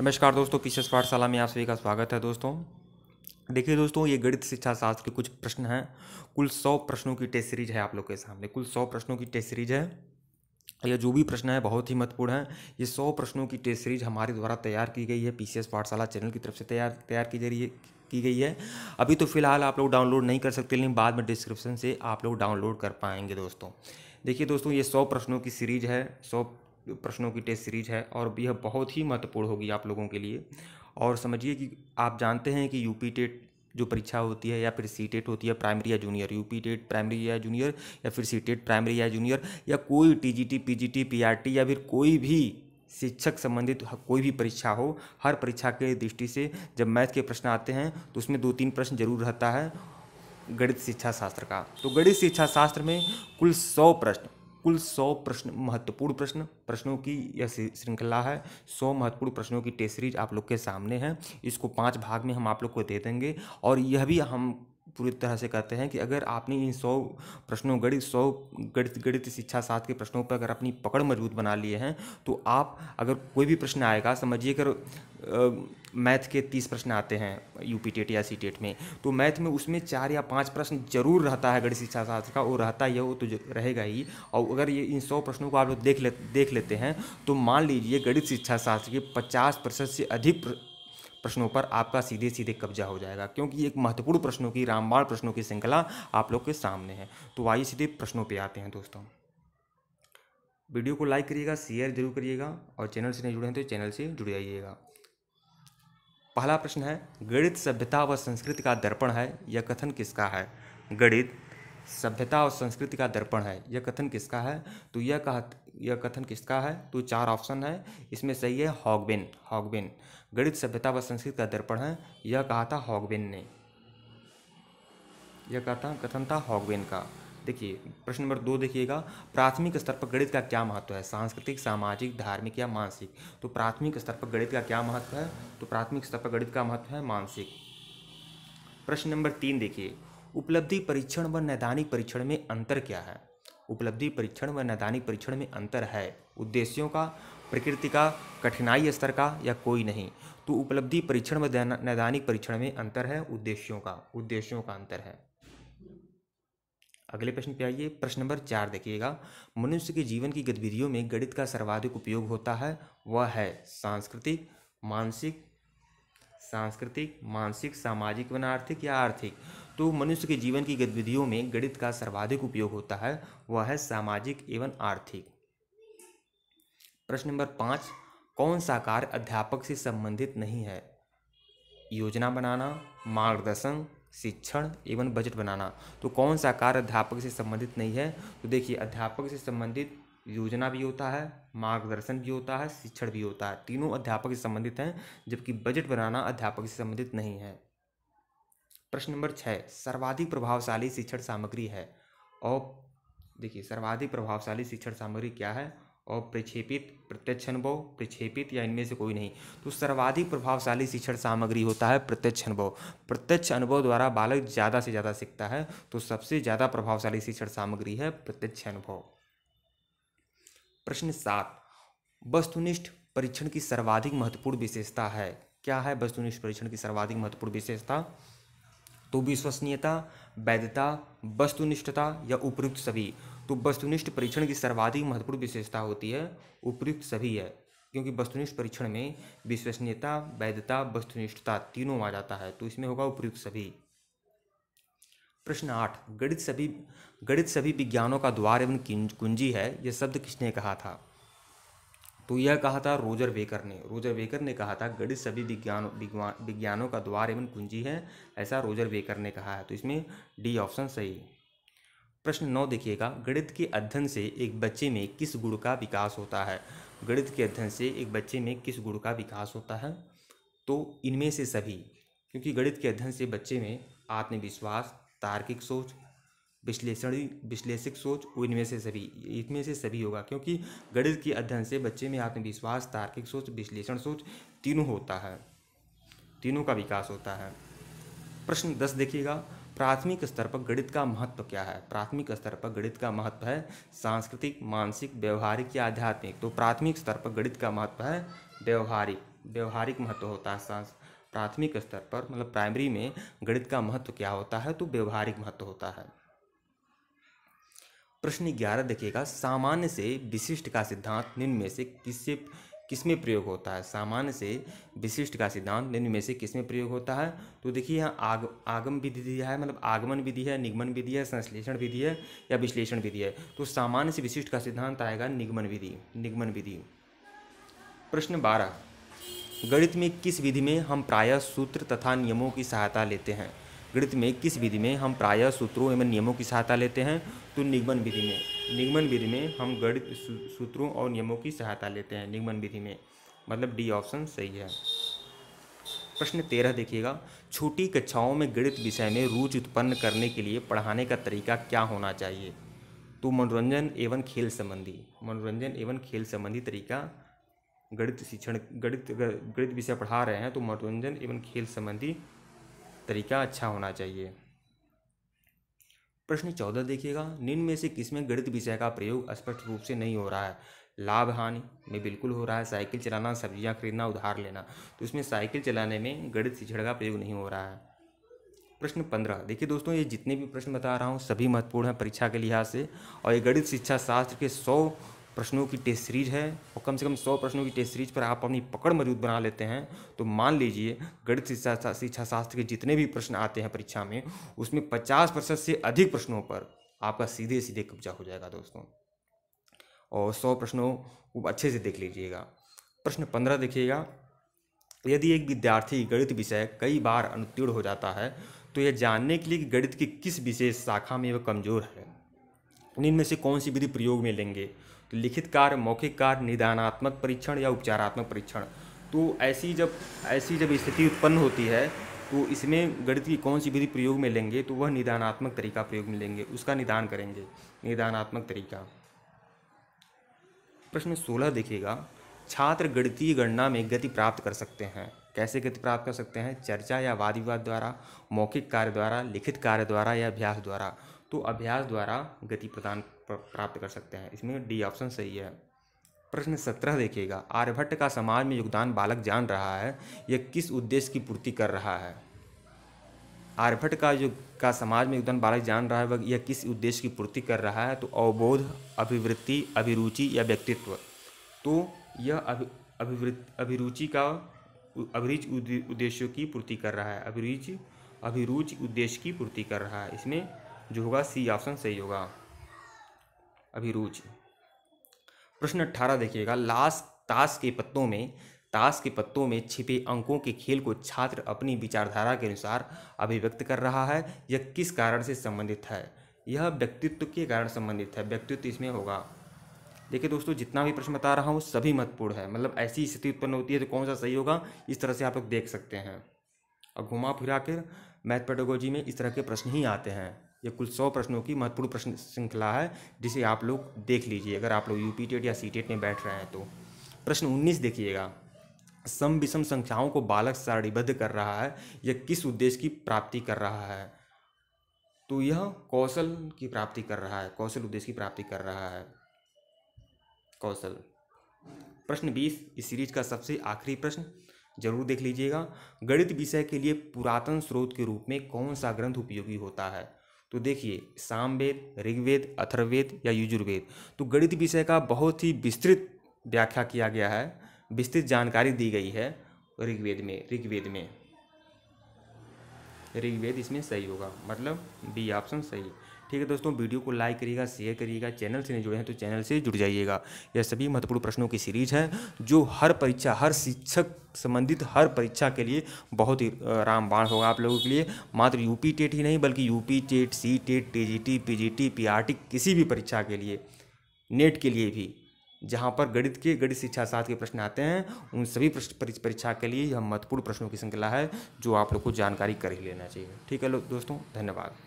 नमस्कार दोस्तों पीसीएस पाठशाला में आप सभी का स्वागत है दोस्तों देखिए दोस्तों ये गणित शिक्षा शास्त्र के कुछ प्रश्न हैं कुल सौ प्रश्नों की टेस्ट सीरीज है आप लोग के सामने कुल सौ प्रश्नों की टेस्ट सीरीज है या जो भी प्रश्न है बहुत ही महत्वपूर्ण है ये सौ प्रश्नों की टेस्ट सीरीज हमारे द्वारा तैयार की गई है पीसीएस पाठशाला चैनल की तरफ से तैयार तैयार की जा रही है की गई है अभी तो फिलहाल आप लोग डाउनलोड नहीं कर सकते लेकिन बाद में डिस्क्रिप्शन से आप लोग डाउनलोड कर पाएंगे दोस्तों देखिए दोस्तों ये सौ प्रश्नों की सीरीज है सौ प्रश्नों की टेस्ट सीरीज है और यह बहुत ही महत्वपूर्ण होगी आप लोगों के लिए और समझिए कि आप जानते हैं कि यूपी टेट जो परीक्षा होती है या फिर सी टेट होती है प्राइमरी या जूनियर यूपी टेट प्राइमरी या जूनियर या फिर सी टेट प्राइमरी या जूनियर या कोई T T T G G P P R T या फिर कोई भी शिक्षक संबंधित कोई भी परीक्षा हो हर परीक्षा के दृष्टि से जब मैथ के प्रश्न आते हैं तो उसमें दो तीन प्रश्न जरूर रहता है गणित शिक्षा शास्त्र का तो गणित शिक्षा शास्त्र में कुल सौ प्रश्न कुल सौ प्रश्न महत्वपूर्ण प्रश्न प्रश्नों की यह श्रृंखला है सौ महत्वपूर्ण प्रश्नों की टेस्ट सीरीज आप लोग के सामने है इसको पाँच भाग में हम आप लोग को दे देंगे और यह भी हम पूरी तरह से कहते हैं कि अगर आपने इन सौ प्रश्नों गणित सौ गणित गणित शिक्षा शास्त्र के प्रश्नों पर अगर अपनी पकड़ मजबूत बना लिए हैं तो आप अगर कोई भी प्रश्न आएगा समझिए अगर मैथ के तीस प्रश्न आते हैं यू पी टेट या सी टेट में तो मैथ में उसमें चार या पाँच प्रश्न जरूर रहता है गणित शिक्षा शास्त्र का वो रहता ही है वो तो रहेगा ही और अगर ये इन सौ प्रश्नों को आप लोग देख ले देख लेते हैं तो मान लीजिए गणित शिक्षा शास्त्र के पचास प्रतिशत से अधिक प्रश्नों पर आपका सीधे सीधे कब्जा हो जाएगा क्योंकि एक महत्वपूर्ण प्रश्नों की रामबाण प्रश्नों की श्रृंखला आप लोग के सामने है तो आइए सीधे प्रश्नों पर आते हैं दोस्तों वीडियो को लाइक करिएगा शेयर जरूर करिएगा और चैनल से नहीं जुड़े हैं तो चैनल से जुड़ जाइएगा पहला प्रश्न है गणित सभ्यता व संस्कृति का दर्पण है यह कथन किसका है गणित सभ्यता और संस्कृति का दर्पण है यह कथन किसका है तो यह कह यह कथन किसका है तो चार ऑप्शन है इसमें सही है हॉगबेन हॉगबेन गणित सभ्यता व संस्कृत का दर्पण है यह कहा था हॉगबेन ने यह कहा था कथन था हॉगबेन का देखिए प्रश्न नंबर दो देखिएगा प्राथमिक स्तर पर गणित का क्या महत्व है सांस्कृतिक सामाजिक धार्मिक या मानसिक तो प्राथमिक स्तर पर गणित का क्या महत्व है तो प्राथमिक स्तर पर गणित का महत्व है मानसिक प्रश्न नंबर तीन देखिए उपलब्धि परीक्षण व नैदानिक परीक्षण में अंतर क्या है उपलब्धि परीक्षण व नैदानिक परीक्षण में अंतर है उद्देश्यों का प्रकृति का कठिनाई स्तर का या कोई नहीं तो उपलब्धि परीक्षण व नैदानिक परीक्षण में अंतर है उद्देश्यों का उद्देश्यों का अंतर है अगले प्रश्न पे आइए प्रश्न नंबर चार देखिएगा मनुष्य के जीवन की गतिविधियों में गणित का सर्वाधिक उपयोग होता है वह है सांस्कृतिक मानसिक सांस्कृतिक मानसिक सामाजिक व आर्थिक या आर्थिक तो मनुष्य के जीवन की गतिविधियों में गणित का सर्वाधिक उपयोग होता है वह है सामाजिक एवं आर्थिक प्रश्न नंबर पाँच कौन सा कार्य अध्यापक से संबंधित नहीं है योजना बनाना मार्गदर्शन शिक्षण एवं बजट बनाना तो कौन सा कार्य अध्यापक से संबंधित नहीं है तो देखिए अध्यापक से संबंधित योजना भी होता है मार्गदर्शन भी होता है शिक्षण भी होता है तीनों अध्यापक से संबंधित हैं जबकि बजट बनाना अध्यापक से संबंधित नहीं है प्रश्न नंबर छः सर्वाधिक प्रभावशाली शिक्षण सामग्री है और देखिए सर्वाधिक प्रभावशाली शिक्षण सामग्री क्या है और प्रक्षेपित प्रत्यक्ष अनुभव प्रक्षेपित या इनमें से कोई नहीं तो सर्वाधिक प्रभावशाली शिक्षण सामग्री होता है प्रत्यक्ष अनुभव प्रत्यक्ष अनुभव द्वारा बालक ज़्यादा से ज़्यादा सीखता है तो सबसे ज़्यादा प्रभावशाली शिक्षण सामग्री है प्रत्यक्ष अनुभव प्रश्न सात वस्तुनिष्ठ परीक्षण की सर्वाधिक महत्वपूर्ण विशेषता है क्या है वस्तुनिष्ठ परीक्षण की सर्वाधिक महत्वपूर्ण विशेषता तो विश्वसनीयता वैधता वस्तुनिष्ठता या उपयुक्त सभी तो वस्तुनिष्ठ परीक्षण की सर्वाधिक महत्वपूर्ण विशेषता होती है उपयुक्त सभी है क्योंकि वस्तुनिष्ठ परीक्षण में विश्वसनीयता वैधता वस्तुनिष्ठता तीनों आ जाता है तो इसमें होगा उपयुक्त सभी प्रश्न आठ गणित सभी गणित सभी विज्ञानों का द्वार एवं कुंजी है यह शब्द किसने कहा था तो यह कहा था रोजर वेकर ने रोजर वेकर ने कहा था गणित सभी विज्ञानों विज्ञानों का द्वार एवं कुंजी है ऐसा रोजर वेकर ने कहा है तो इसमें डी ऑप्शन सही प्रश्न नौ देखिएगा गणित के अध्ययन से एक बच्चे में किस गुण का विकास होता है गणित के अध्ययन से एक बच्चे में किस गुण का विकास होता है तो इनमें से सभी क्योंकि गणित के अध्ययन से बच्चे में आत्मविश्वास तार्किक सोच विश्लेषणी विश्लेषिक सोच इनमें से सभी इनमें से सभी होगा क्योंकि गणित के अध्ययन से बच्चे में आत्मविश्वास तार्किक सोच विश्लेषण सोच तीनों होता है तीनों का विकास होता है प्रश्न दस देखिएगा प्राथमिक स्तर पर गणित का महत्व क्या है प्राथमिक स्तर पर गणित का महत्व है सांस्कृतिक मानसिक व्यवहारिक या आध्यात्मिक तो प्राथमिक स्तर पर गणित का महत्व है व्यवहारिक व्यवहारिक महत्व होता है सांस प्राथमिक स्तर पर मतलब प्राइमरी में गणित का महत्व क्या होता है तो व्यवहारिक महत्व होता है प्रश्न ग्यारह देखिएगा सामान्य से विशिष्ट का सिद्धांत निम्न में से किससे किसमें प्रयोग होता है सामान्य से विशिष्ट का सिद्धांत निम्न में से किसमें प्रयोग होता है तो देखिए यहाँ आग आगम विधि दिया है मतलब आगमन विधि है निगमन विधि है संश्लेषण विधि है या विश्लेषण विधि है तो सामान्य से विशिष्ट का सिद्धांत आएगा निगमन विधि निगमन विधि प्रश्न बारह गणित में किस विधि में हम प्रायः सूत्र तथा नियमों की सहायता लेते हैं गणित में किस विधि में हम प्रायः सूत्रों एवं नियमों की सहायता लेते हैं तो निगमन विधि में निगमन विधि में हम गणित सूत्रों और नियमों की सहायता लेते हैं निगमन विधि में मतलब डी ऑप्शन सही है प्रश्न तेरह देखिएगा छोटी कक्षाओं में गणित विषय में रुचि उत्पन्न करने के लिए पढ़ाने का तरीका क्या होना चाहिए तो मनोरंजन एवं खेल संबंधी मनोरंजन एवं खेल संबंधी तरीका गणित शिक्षण गणित गणित विषय पढ़ा रहे हैं तो मनोरंजन एवं खेल संबंधी तरीका अच्छा होना चाहिए प्रश्न चौदह देखिएगा निम्न में से किसमें गणित विषय का प्रयोग स्पष्ट रूप से नहीं हो रहा है लाभ हानि में बिल्कुल हो रहा है साइकिल चलाना सब्जियां खरीदना उधार लेना तो इसमें साइकिल चलाने में गणित शिक्षण का प्रयोग नहीं हो रहा है प्रश्न पंद्रह देखिए दोस्तों ये जितने भी प्रश्न बता रहा हूँ सभी महत्वपूर्ण हैं परीक्षा के लिहाज से और ये गणित शिक्षा शास्त्र के सौ प्रश्नों की टेस्ट सीरीज है और कम से कम सौ प्रश्नों की टेस्ट सीरीज पर आप अपनी पकड़ मजबूत बना लेते हैं तो मान लीजिए गणित शिक्षा शिक्षा शास्त्र के जितने भी प्रश्न आते हैं परीक्षा में उसमें पचास प्रतिशत से अधिक प्रश्नों पर आपका सीधे सीधे कब्जा हो जाएगा दोस्तों और सौ प्रश्नों को अच्छे से देख लीजिएगा प्रश्न पंद्रह देखिएगा यदि एक विद्यार्थी गणित विषय कई बार अनुत्तीर्ण हो जाता है तो यह जानने के लिए कि गणित की किस विशेष शाखा में वह कमजोर है इनमें से कौन सी विधि प्रयोग में लेंगे तो लिखित कार्य मौखिक कार्य निदानात्मक परीक्षण या उपचारात्मक परीक्षण तो ऐसी जब ऐसी जब स्थिति उत्पन्न होती है तो इसमें गणित की कौन सी विधि प्रयोग में लेंगे तो वह निदानात्मक तरीका प्रयोग में लेंगे उसका निदान करेंगे निदानात्मक तरीका प्रश्न सोलह देखिएगा छात्र गणितीय गणना में गति प्राप्त कर सकते हैं कैसे गति प्राप्त कर सकते हैं चर्चा या वाद विवाद द्वारा मौखिक कार्य द्वारा लिखित कार्य द्वारा या अभ्यास द्वारा तो अभ्यास द्वारा गति प्रदान प्राप्त कर सकते हैं इसमें डी ऑप्शन सही है प्रश्न सत्रह देखिएगा आर्यभट्ट का समाज में योगदान बालक जान रहा है यह किस उद्देश्य की पूर्ति कर रहा है आर्यभट्ट का जो का समाज में योगदान बालक जान रहा है यह किस उद्देश्य की पूर्ति कर रहा है तो अवबोध अभिवृत्ति अभिरुचि या व्यक्तित्व तो यह अभि अभिवृत्ति अभिरुचि का अभिरुचि उद्देश्यों की पूर्ति कर रहा है अभिरुचि अभिरुचि उद्देश्य की पूर्ति कर रहा है इसमें जो होगा सी ऑप्शन सही होगा अभिरुचि प्रश्न अट्ठारह देखिएगा लाश ताश के पत्तों में ताश के पत्तों में छिपे अंकों के खेल को छात्र अपनी विचारधारा के अनुसार अभिव्यक्त कर रहा है यह किस कारण से संबंधित है यह व्यक्तित्व के कारण संबंधित है व्यक्तित्व इसमें होगा देखिए दोस्तों जितना भी प्रश्न बता रहा हूँ सभी महत्वपूर्ण है मतलब ऐसी स्थिति उत्पन्न होती है तो कौन सा सही होगा इस तरह से आप लोग देख सकते हैं और घुमा फिरा कर मैथ पेडोगोजी में इस तरह के प्रश्न ही आते हैं ये कुल सौ प्रश्नों की महत्वपूर्ण प्रश्न श्रृंखला है जिसे आप लोग देख लीजिए अगर आप लोग यू पी टेट या सी टेट में बैठ रहे हैं तो प्रश्न उन्नीस देखिएगा सम विषम संख्याओं को बालक सारणीबद्ध कर रहा है यह किस उद्देश्य की प्राप्ति कर रहा है तो यह कौशल की प्राप्ति कर रहा है कौशल उद्देश्य की प्राप्ति कर रहा है कौशल प्रश्न बीस इस सीरीज का सबसे आखिरी प्रश्न जरूर देख लीजिएगा गणित विषय के लिए पुरातन स्रोत के रूप में कौन सा ग्रंथ उपयोगी होता है तो देखिए सामवेद ऋग्वेद अथर्वेद या यजुर्वेद तो गणित विषय का बहुत ही विस्तृत व्याख्या किया गया है विस्तृत जानकारी दी गई है ऋग्वेद में ऋग्वेद में ऋग्वेद इसमें सही होगा मतलब बी ऑप्शन सही ठीक है दोस्तों वीडियो को लाइक करिएगा शेयर करिएगा चैनल से नहीं जुड़े हैं तो चैनल से जुड़ जाइएगा यह सभी महत्वपूर्ण प्रश्नों की सीरीज है जो हर परीक्षा हर शिक्षक संबंधित हर परीक्षा के लिए बहुत ही रामबाण होगा आप लोगों के लिए मात्र यूपी टेट ही नहीं बल्कि UP TET C TET T G G T T P P R T किसी भी परीक्षा के लिए नेट के लिए भी जहाँ पर गणित के गणित शिक्षा साथ के प्रश्न आते हैं उन सभी परीक्षा के लिए यह महत्वपूर्ण प्रश्नों की श्रृंखला है जो आप लोग को जानकारी कर ही लेना चाहिए ठीक है दोस्तों धन्यवाद